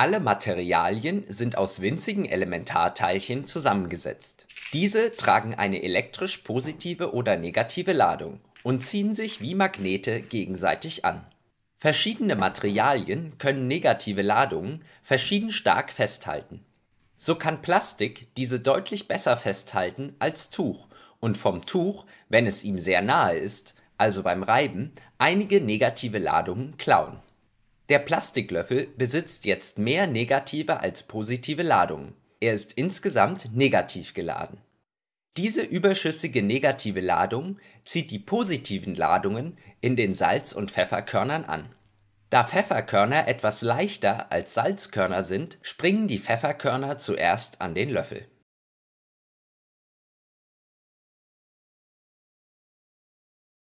Alle Materialien sind aus winzigen Elementarteilchen zusammengesetzt. Diese tragen eine elektrisch positive oder negative Ladung und ziehen sich wie Magnete gegenseitig an. Verschiedene Materialien können negative Ladungen verschieden stark festhalten. So kann Plastik diese deutlich besser festhalten als Tuch und vom Tuch, wenn es ihm sehr nahe ist, also beim Reiben, einige negative Ladungen klauen der Plastiklöffel besitzt jetzt mehr negative als positive Ladungen, er ist insgesamt negativ geladen. Diese überschüssige negative Ladung zieht die positiven Ladungen in den Salz und Pfefferkörnern an. Da Pfefferkörner etwas leichter als Salzkörner sind, springen die Pfefferkörner zuerst an den Löffel